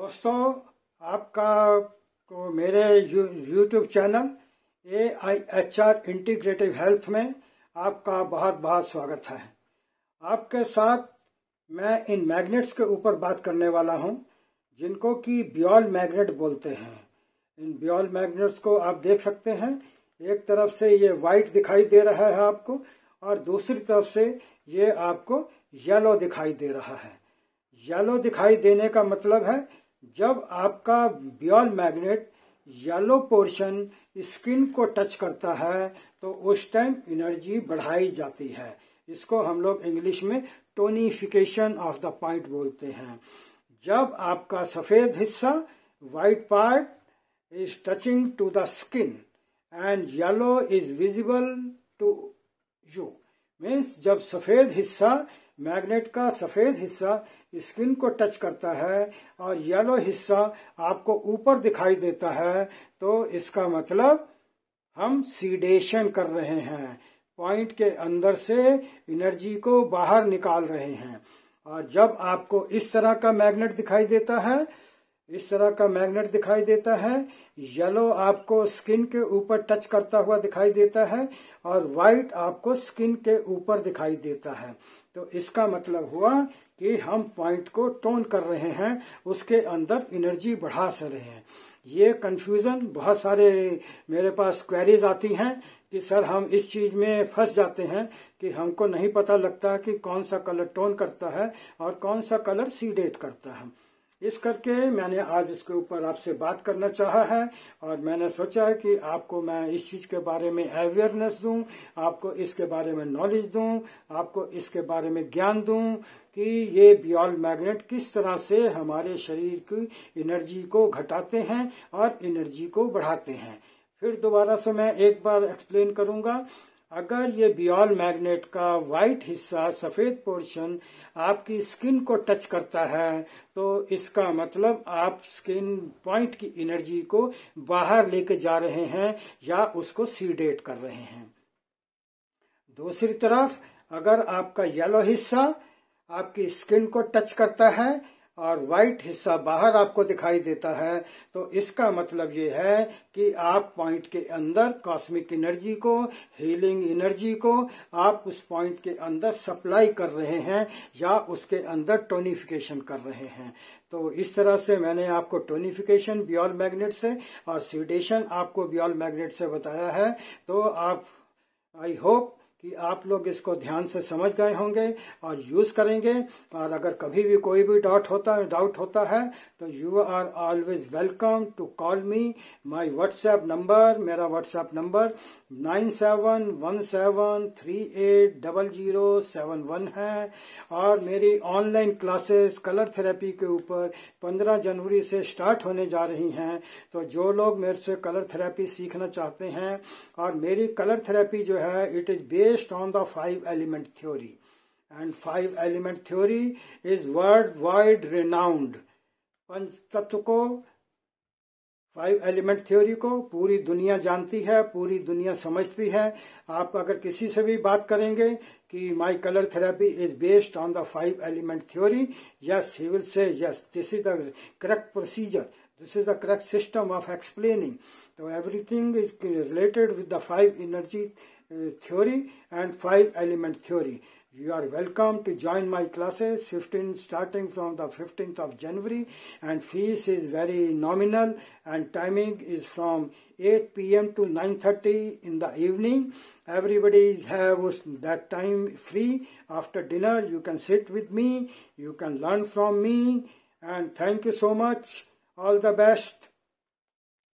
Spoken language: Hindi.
दोस्तों आपका को मेरे YouTube channel A I H R integrative health में आपका बहुत बहुत स्वागत है आपके साथ मैं इन मैग्नेट्स के ऊपर बात करने वाला हूं जिनको कि बियल मैग्नेट बोलते हैं इन बियल मैग्नेट्स को आप देख सकते हैं एक तरफ से ये वाइट दिखाई दे रहा है आपको और दूसरी तरफ से ये आपको येलो दिखाई दे रहा है येलो दिखाई देने का मतलब है जब आपका बियल मैग्नेट येलो पोर्शन स्किन को टच करता है तो उस टाइम एनर्जी बढ़ाई जाती है इसको हम लोग इंग्लिश में टोनिफिकेशन ऑफ द पॉइंट बोलते हैं जब आपका सफेद हिस्सा white part is touching to the skin and yellow is visible to you means जब सफेद हिस्सा मैग्नेट का सफेद हिस्सा स्किन को टच करता है और येलो हिस्सा आपको ऊपर दिखाई देता है तो इसका मतलब हम सीडेशन कर रहे हैं पॉइंट के अंदर से एनर्जी को बाहर निकाल रहे हैं और जब आपको इस तरह का मैग्नेट दिखाई देता है इस तरह का मैग्नेट दिखाई देता है येलो आपको स्किन के ऊपर टच करता हुआ दिखाई देता है और व्हाइट आपको स्किन के ऊपर दिखाई देता है तो इसका मतलब हुआ कि हम पॉइंट को टोन कर रहे हैं उसके अंदर एनर्जी बढ़ा से रहे हैं ये कंफ्यूजन बहुत सारे मेरे पास क्वेरीज आती हैं कि सर हम इस चीज में फंस जाते हैं कि हमको नहीं पता लगता कि कौन सा कलर टोन करता है और कौन सा कलर सीडेट करता है इस करके मैंने आज इसके ऊपर आपसे बात करना चाहा है और मैंने सोचा है कि आपको मैं इस चीज के बारे में अवेयरनेस दूं आपको इसके बारे में नॉलेज दूं आपको इसके बारे में ज्ञान दूं कि ये बियॉल मैग्नेट किस तरह से हमारे शरीर की एनर्जी को घटाते हैं और एनर्जी को बढ़ाते हैं फिर दोबारा से मैं एक बार एक्सप्लेन करूंगा अगर ये बियॉल मैग्नेट का वाइट हिस्सा सफेद पोर्शन आपकी स्किन को टच करता है तो इसका मतलब आप स्किन पॉइंट की एनर्जी को बाहर लेके जा रहे हैं या उसको सीडेट कर रहे हैं दूसरी तरफ अगर आपका येलो हिस्सा आपकी स्किन को टच करता है और व्हाइट हिस्सा बाहर आपको दिखाई देता है तो इसका मतलब ये है कि आप पॉइंट के अंदर कॉस्मिक एनर्जी को हीलिंग एनर्जी को आप उस पॉइंट के अंदर सप्लाई कर रहे हैं या उसके अंदर टोनिफिकेशन कर रहे हैं तो इस तरह से मैंने आपको टोनिफिकेशन बियल मैग्नेट से और सीडेशन आपको बियॉल मैग्नेट से बताया है तो आप आई होप कि आप लोग इसको ध्यान से समझ गए होंगे और यूज करेंगे और अगर कभी भी कोई भी डाउट होता है डाउट होता है तो you are always welcome to call me my WhatsApp number मेरा WhatsApp number nine seven one seven three eight double zero seven one है और मेरी ऑनलाइन क्लासेस कलर थेरेपी के ऊपर पंद्रह जनवरी से स्टार्ट होने जा रही हैं तो जो लोग मेरे से कलर थेरेपी सीखना चाहते हैं और मेरी कलर थेरेपी जो है it is best based on the five element theory and five element theory is wide renowned panch तत्व को फाइव एलिमेंट थ्योरी को पूरी दुनिया जानती है पूरी दुनिया समझती है आप अगर किसी से भी बात करेंगे कि my colour therapy is based on the five element theory yes he will say yes this is the correct procedure this is the correct system of explaining तो everything is related with the five energy Uh, theory and five element theory. You are welcome to join my classes 15 starting from the 15th of January and fees is very nominal and timing is from 8 pm to 9.30 in the evening. Everybody have that time free after dinner. You can sit with me. You can learn from me and thank you so much. All the best.